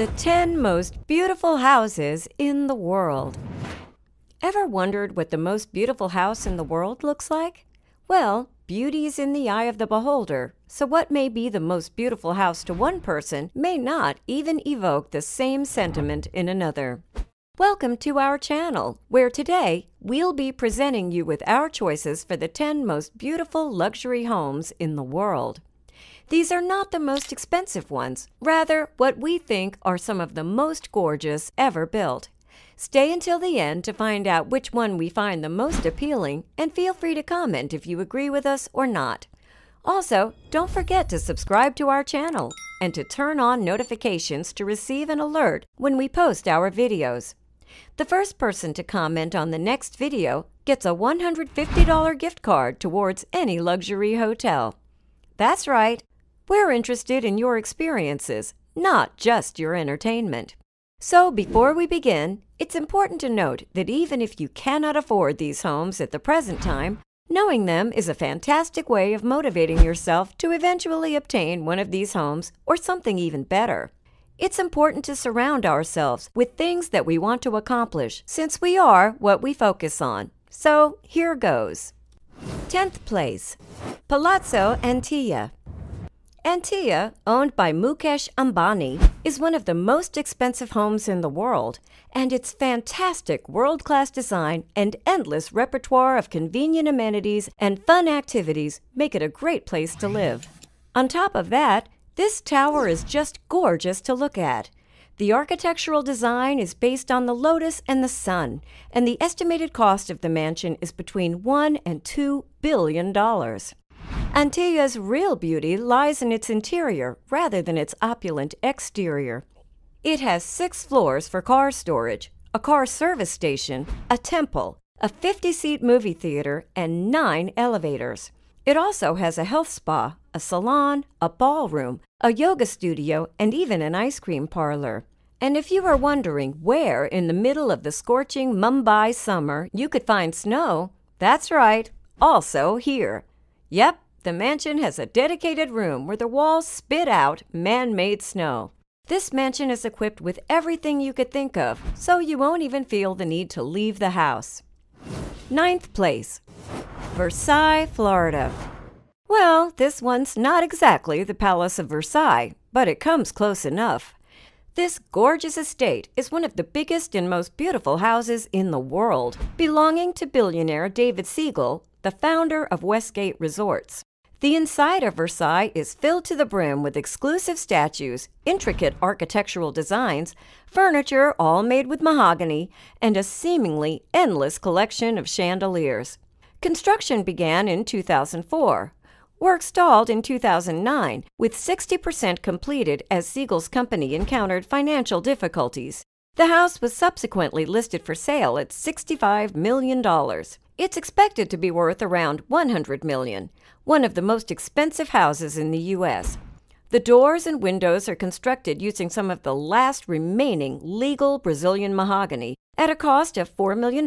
The 10 Most Beautiful Houses in the World. Ever wondered what the most beautiful house in the world looks like? Well, beauty is in the eye of the beholder, so what may be the most beautiful house to one person may not even evoke the same sentiment in another. Welcome to our channel, where today we'll be presenting you with our choices for the 10 most beautiful luxury homes in the world. These are not the most expensive ones, rather, what we think are some of the most gorgeous ever built. Stay until the end to find out which one we find the most appealing, and feel free to comment if you agree with us or not. Also, don't forget to subscribe to our channel and to turn on notifications to receive an alert when we post our videos. The first person to comment on the next video gets a $150 gift card towards any luxury hotel. That's right, we're interested in your experiences, not just your entertainment. So, before we begin, it's important to note that even if you cannot afford these homes at the present time, knowing them is a fantastic way of motivating yourself to eventually obtain one of these homes or something even better. It's important to surround ourselves with things that we want to accomplish since we are what we focus on. So, here goes. 10th place Palazzo Antilla. Antia, owned by Mukesh Ambani, is one of the most expensive homes in the world, and its fantastic world class design and endless repertoire of convenient amenities and fun activities make it a great place to live. On top of that, this tower is just gorgeous to look at. The architectural design is based on the lotus and the sun, and the estimated cost of the mansion is between 1 and 2 billion dollars. Antilla's real beauty lies in its interior rather than its opulent exterior. It has six floors for car storage, a car service station, a temple, a 50 seat movie theater, and nine elevators. It also has a health spa, a salon, a ballroom, a yoga studio, and even an ice cream parlor. And if you are wondering where in the middle of the scorching Mumbai summer you could find snow, that's right, also here. Yep, the mansion has a dedicated room where the walls spit out man made snow. This mansion is equipped with everything you could think of, so you won't even feel the need to leave the house. Ninth place Versailles, Florida. Well, this one's not exactly the Palace of Versailles, but it comes close enough. This gorgeous estate is one of the biggest and most beautiful houses in the world, belonging to billionaire David Siegel the founder of Westgate Resorts. The inside of Versailles is filled to the brim with exclusive statues, intricate architectural designs, furniture all made with mahogany, and a seemingly endless collection of chandeliers. Construction began in 2004. Work stalled in 2009, with 60% completed as Siegel's company encountered financial difficulties. The house was subsequently listed for sale at $65 million. It's expected to be worth around 100 million, one of the most expensive houses in the US. The doors and windows are constructed using some of the last remaining legal Brazilian mahogany at a cost of $4 million,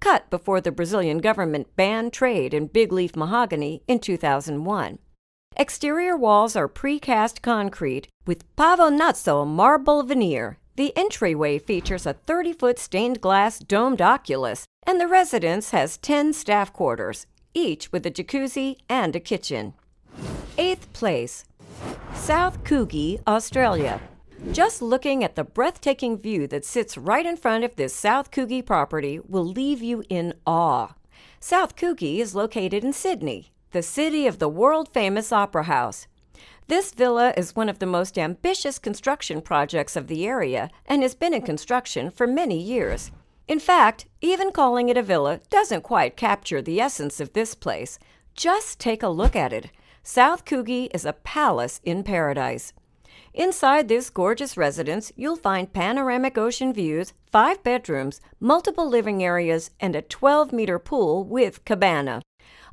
cut before the Brazilian government banned trade in big leaf mahogany in 2001. Exterior walls are precast concrete with pavonazzo marble veneer. The entryway features a 30 foot stained glass domed oculus and the residence has 10 staff quarters, each with a jacuzzi and a kitchen. Eighth place, South Coogee, Australia. Just looking at the breathtaking view that sits right in front of this South Coogee property will leave you in awe. South Coogee is located in Sydney, the city of the world famous Opera House. This villa is one of the most ambitious construction projects of the area and has been in construction for many years. In fact, even calling it a villa doesn't quite capture the essence of this place. Just take a look at it. South Coogee is a palace in paradise. Inside this gorgeous residence, you'll find panoramic ocean views, five bedrooms, multiple living areas, and a 12 meter pool with cabana.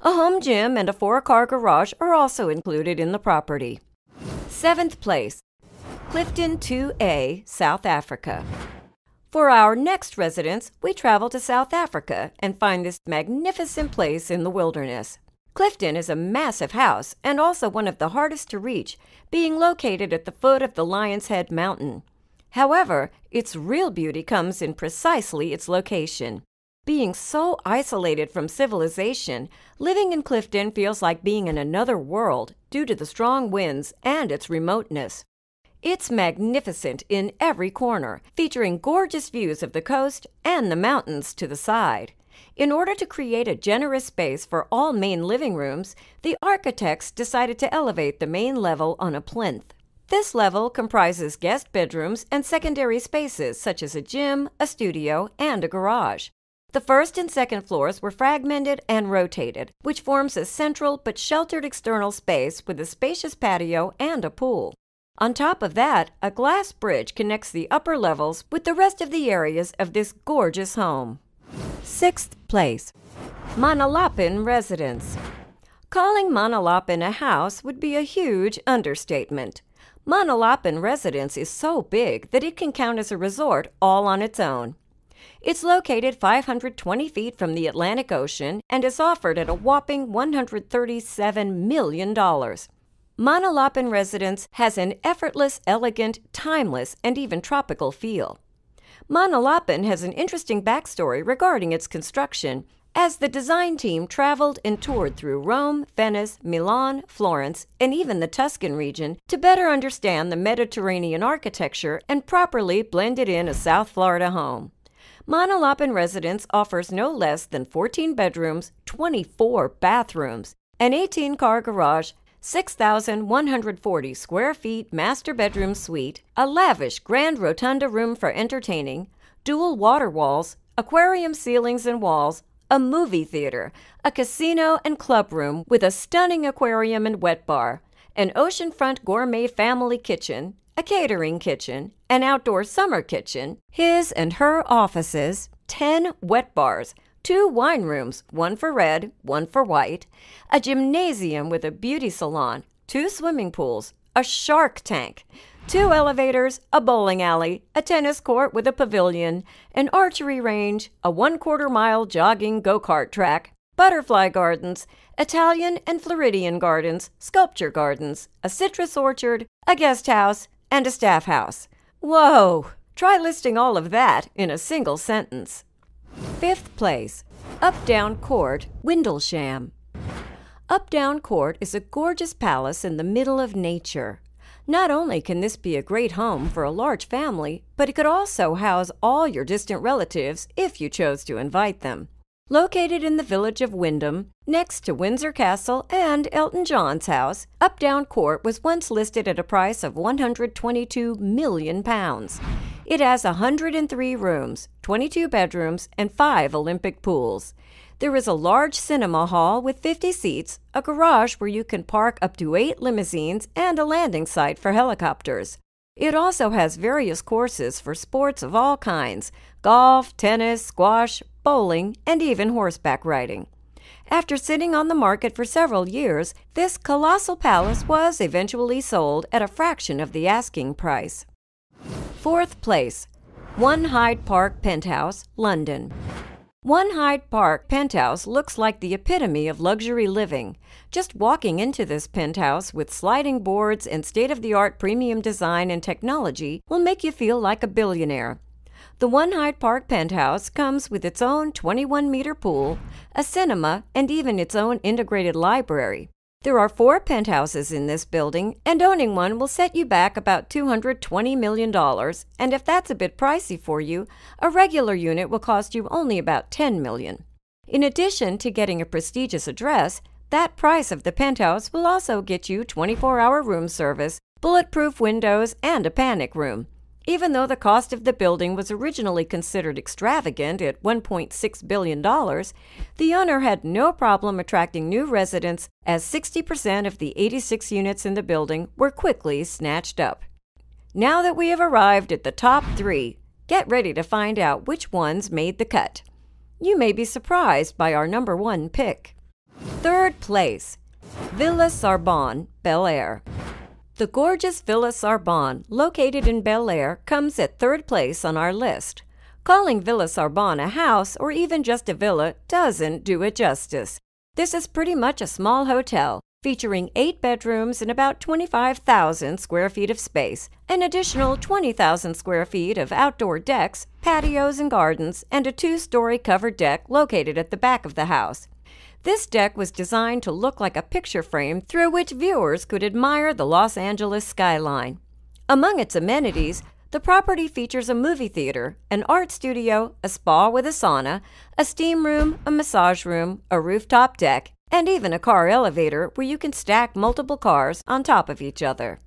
A home gym and a four car garage are also included in the property. Seventh place Clifton 2A, South Africa. For our next residence, we travel to South Africa and find this magnificent place in the wilderness. Clifton is a massive house and also one of the hardest to reach, being located at the foot of the Lion's Head Mountain. However, its real beauty comes in precisely its location. Being so isolated from civilization, living in Clifton feels like being in another world due to the strong winds and its remoteness. It's magnificent in every corner, featuring gorgeous views of the coast and the mountains to the side. In order to create a generous space for all main living rooms, the architects decided to elevate the main level on a plinth. This level comprises guest bedrooms and secondary spaces such as a gym, a studio, and a garage. The first and second floors were fragmented and rotated, which forms a central but sheltered external space with a spacious patio and a pool. On top of that, a glass bridge connects the upper levels with the rest of the areas of this gorgeous home. Sixth place, Manalapan Residence. Calling Manalapan a house would be a huge understatement. Manalapan Residence is so big that it can count as a resort all on its own. It's located 520 feet from the Atlantic Ocean and is offered at a whopping $137 million. Manalapan Residence has an effortless, elegant, timeless, and even tropical feel. Manalapan has an interesting backstory regarding its construction, as the design team traveled and toured through Rome, Venice, Milan, Florence, and even the Tuscan region to better understand the Mediterranean architecture and properly blend it in a South Florida home. Manalapan Residence offers no less than 14 bedrooms, 24 bathrooms, an 18 car garage, 6,140 square feet master bedroom suite, a lavish grand rotunda room for entertaining, dual water walls, aquarium ceilings and walls, a movie theater, a casino and club room with a stunning aquarium and wet bar, an oceanfront gourmet family kitchen, a catering kitchen, an outdoor summer kitchen, his and her offices, 10 wet bars, two wine rooms, one for red, one for white, a gymnasium with a beauty salon, two swimming pools, a shark tank, two elevators, a bowling alley, a tennis court with a pavilion, an archery range, a one quarter mile jogging go kart track, butterfly gardens, Italian and Floridian gardens, sculpture gardens, a citrus orchard, a guest house, and a staff house. Whoa! Try listing all of that in a single sentence. Fifth place, Updown Court, Windlesham. Updown Court is a gorgeous palace in the middle of nature. Not only can this be a great home for a large family, but it could also house all your distant relatives if you chose to invite them. Located in the village of Wyndham, next to Windsor Castle and Elton John's house, Updown Court was once listed at a price of £122 million. It has 103 rooms, 22 bedrooms, and 5 Olympic pools. There is a large cinema hall with 50 seats, a garage where you can park up to 8 limousines, and a landing site for helicopters. It also has various courses for sports of all kinds golf, tennis, squash, bowling, and even horseback riding. After sitting on the market for several years, this colossal palace was eventually sold at a fraction of the asking price. Fourth place, One Hyde Park Penthouse, London. One Hyde Park penthouse looks like the epitome of luxury living. Just walking into this penthouse with sliding boards and state of the art premium design and technology will make you feel like a billionaire. The One Hyde Park penthouse comes with its own 21 meter pool, a cinema, and even its own integrated library. There are four penthouses in this building, and owning one will set you back about $220 million. And if that's a bit pricey for you, a regular unit will cost you only about $10 million. In addition to getting a prestigious address, that price of the penthouse will also get you 24 hour room service, bulletproof windows, and a panic room. Even though the cost of the building was originally considered extravagant at $1.6 billion, the owner had no problem attracting new residents as 60% of the 86 units in the building were quickly snatched up. Now that we have arrived at the top three, get ready to find out which ones made the cut. You may be surprised by our number one pick. Third place Villa Sorbonne, Bel Air. The gorgeous Villa Sarbon, located in Bel Air, comes at third place on our list. Calling Villa Sarbon a house or even just a villa doesn't do it justice. This is pretty much a small hotel featuring eight bedrooms and about 25,000 square feet of space, an additional 20,000 square feet of outdoor decks, patios, and gardens, and a two story covered deck located at the back of the house. This deck was designed to look like a picture frame through which viewers could admire the Los Angeles skyline. Among its amenities, the property features a movie theater, an art studio, a spa with a sauna, a steam room, a massage room, a rooftop deck, and even a car elevator where you can stack multiple cars on top of each other.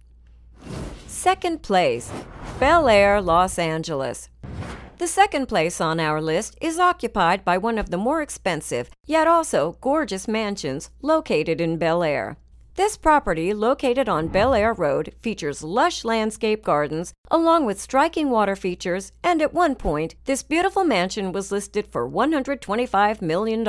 Second place, Bel Air, Los Angeles. The second place on our list is occupied by one of the more expensive, yet also gorgeous mansions located in Bel Air. This property, located on Bel Air Road, features lush landscape gardens along with striking water features, and at one point, this beautiful mansion was listed for $125 million.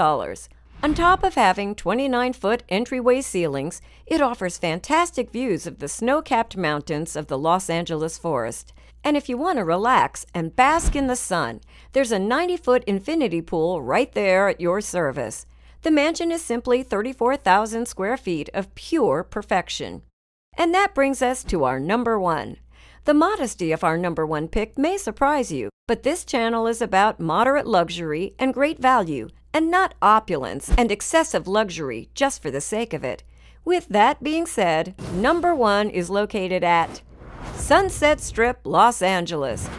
On top of having 29 foot entryway ceilings, it offers fantastic views of the snow capped mountains of the Los Angeles forest. And if you want to relax and bask in the sun, there's a 90 foot infinity pool right there at your service. The mansion is simply 34,000 square feet of pure perfection. And that brings us to our number one. The modesty of our number one pick may surprise you, but this channel is about moderate luxury and great value, and not opulence and excessive luxury just for the sake of it. With that being said, number one is located at Sunset Strip, Los Angeles.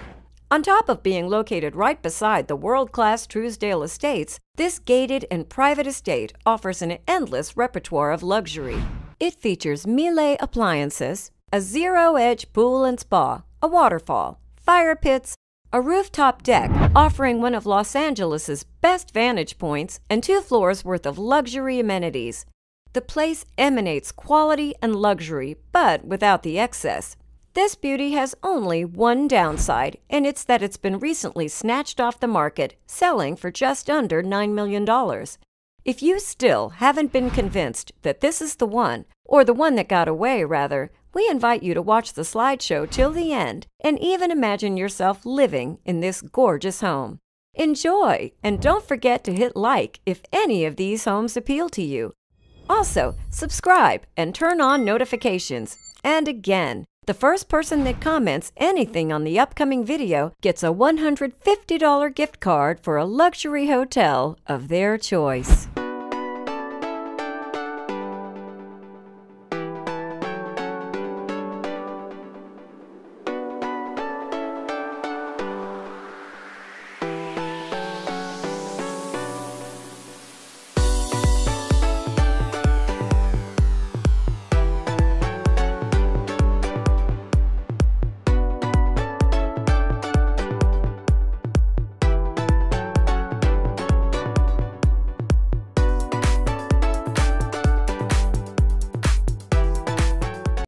On top of being located right beside the world class Truesdale Estates, this gated and private estate offers an endless repertoire of luxury. It features Miele appliances, a zero edge pool and spa, a waterfall, fire pits, a rooftop deck offering one of Los Angeles's best vantage points and two floors worth of luxury amenities. The place emanates quality and luxury, but without the excess. This beauty has only one downside, and it's that it's been recently snatched off the market, selling for just under $9 million. If you still haven't been convinced that this is the one, or the one that got away, rather, we invite you to watch the slideshow till the end and even imagine yourself living in this gorgeous home. Enjoy, and don't forget to hit like if any of these homes appeal to you. Also, subscribe and turn on notifications. And again, the first person that comments anything on the upcoming video gets a $150 gift card for a luxury hotel of their choice.